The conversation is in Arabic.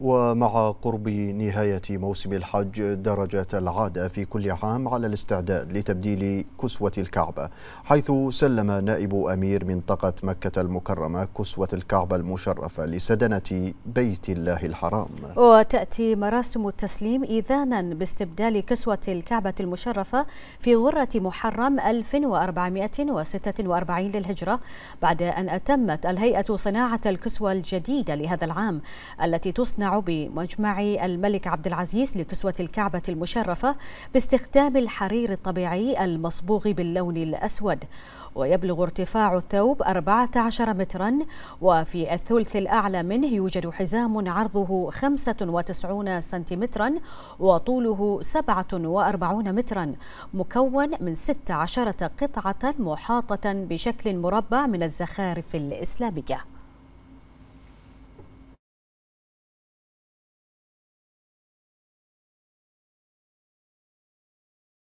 ومع قرب نهاية موسم الحج درجة العادة في كل عام على الاستعداد لتبديل كسوة الكعبة حيث سلم نائب أمير منطقة مكة المكرمة كسوة الكعبة المشرفة لسدنة بيت الله الحرام وتأتي مراسم التسليم إذانا باستبدال كسوة الكعبة المشرفة في غرة محرم 1446 للهجرة بعد أن أتمت الهيئة صناعة الكسوة الجديدة لهذا العام التي تصنع بمجمع الملك عبد العزيز لكسوة الكعبة المشرفة باستخدام الحرير الطبيعي المصبوغ باللون الأسود ويبلغ ارتفاع الثوب 14 مترا وفي الثلث الأعلى منه يوجد حزام عرضه 95 سنتيمترا وطوله 47 مترا مكون من 16 قطعة محاطة بشكل مربع من الزخارف الإسلامية